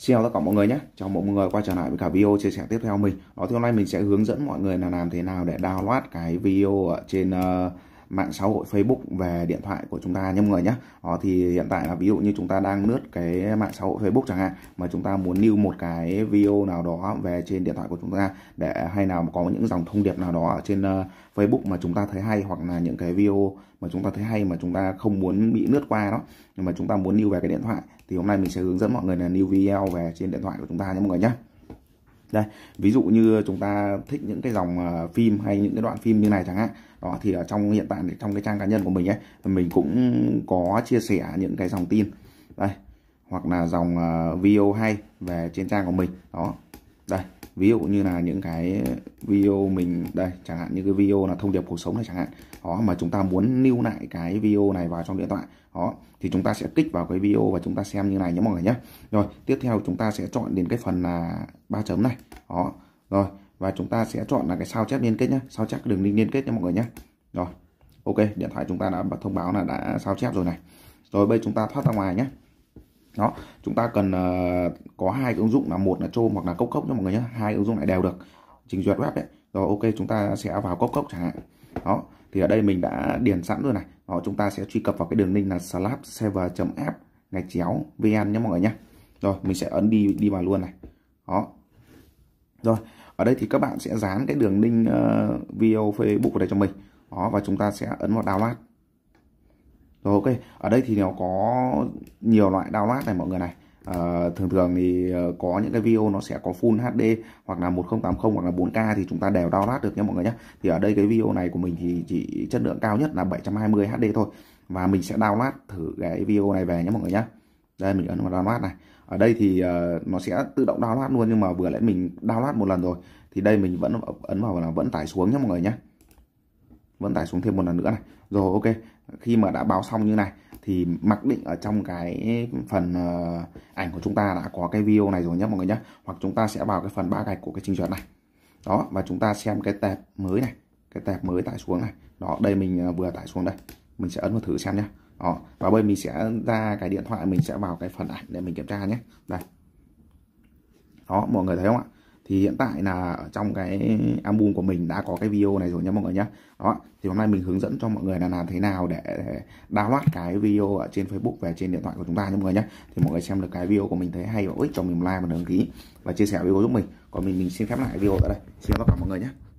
Xin chào tất cả mọi người nhé, chào mọi người quay trở lại với cả video chia sẻ tiếp theo mình Đó thì hôm nay mình sẽ hướng dẫn mọi người là làm thế nào để download cái video ở trên uh, mạng xã hội Facebook về điện thoại của chúng ta nhé mọi người nhé đó, ờ, thì hiện tại là ví dụ như chúng ta đang lướt cái mạng xã hội Facebook chẳng hạn mà chúng ta muốn lưu một cái video nào đó về trên điện thoại của chúng ta để hay nào có những dòng thông điệp nào đó ở trên ờ, Facebook mà chúng ta thấy hay hoặc là những cái video mà chúng ta thấy hay mà chúng ta không muốn bị lướt qua đó nhưng mà chúng ta muốn lưu về cái điện thoại thì hôm nay mình sẽ hướng dẫn mọi người là lưu video về trên điện thoại của chúng ta nhé mọi người nhé đây ví dụ như chúng ta thích những cái dòng ờ, phim hay những cái đoạn phim như này chẳng hạn đó thì ở trong hiện tại trong cái trang cá nhân của mình ấy mình cũng có chia sẻ những cái dòng tin đây hoặc là dòng ờ, video hay về trên trang của mình đó đây ví dụ như là những cái video mình đây chẳng hạn như cái video là thông điệp cuộc sống này chẳng hạn đó mà chúng ta muốn lưu lại cái video này vào trong điện thoại đó thì chúng ta sẽ kích vào cái video và chúng ta xem như này nhé mọi người nhé rồi tiếp theo chúng ta sẽ chọn đến cái phần là ba chấm này đó rồi và chúng ta sẽ chọn là cái sao chép liên kết nhé sao chép đường link liên kết nhé mọi người nhé rồi ok điện thoại chúng ta đã thông báo là đã sao chép rồi này rồi bây chúng ta thoát ra ngoài nhé đó chúng ta cần uh, có hai ứng dụng là một là Chrome hoặc là cốc cốc nha mọi người nhé hai ứng dụng này đều được trình duyệt web đấy rồi ok chúng ta sẽ vào cốc cốc chẳng hạn đó thì ở đây mình đã điền sẵn rồi này đó, chúng ta sẽ truy cập vào cái đường link là slab server app gạch chéo vn nhé mọi người nhé rồi mình sẽ ấn đi đi vào luôn này đó rồi ở đây thì các bạn sẽ dán cái đường link uh, video facebook vào đây cho mình đó và chúng ta sẽ ấn vào download rồi ok, ở đây thì nó có nhiều loại download này mọi người này. À, thường thường thì ờ, có những cái video nó sẽ có full HD hoặc là 1080 hoặc là 4K thì chúng ta đều download được nha mọi người nhé. Thì ở đây cái video này của mình thì chỉ chất lượng cao nhất là 720 HD thôi. Và mình sẽ download thử cái video này về nhé mọi người nhé. Đây mình ấn vào download này. Ở đây thì ờ, nó sẽ tự động download luôn nhưng mà vừa nãy mình download một lần rồi thì đây mình vẫn ấn vào là vẫn tải xuống nhé mọi người nhé vận tải xuống thêm một lần nữa này rồi ok khi mà đã báo xong như này thì mặc định ở trong cái phần ờ, ảnh của chúng ta đã có cái video này rồi nhé mọi người nhé hoặc chúng ta sẽ vào cái phần ba gạch của cái trình duyệt này đó và chúng ta xem cái tệp mới này cái tệp mới tải xuống này đó đây mình ờ, vừa tải xuống đây mình sẽ ấn vào thử xem nhé đó và bây mình sẽ ra cái điện thoại mình sẽ vào cái phần ảnh để mình kiểm tra nhé đây đó mọi người thấy không ạ thì hiện tại là ở trong cái album của mình đã có cái video này rồi nhé mọi người nhé đó thì hôm nay mình hướng dẫn cho mọi người là làm thế nào để download cái video ở trên Facebook về trên điện thoại của chúng ta nhé mọi người nhé thì mọi người xem được cái video của mình thấy hay và ích cho mình like và đăng ký và chia sẻ video giúp mình còn mình mình xin phép lại video ở đây xin chào tất cả mọi người nhé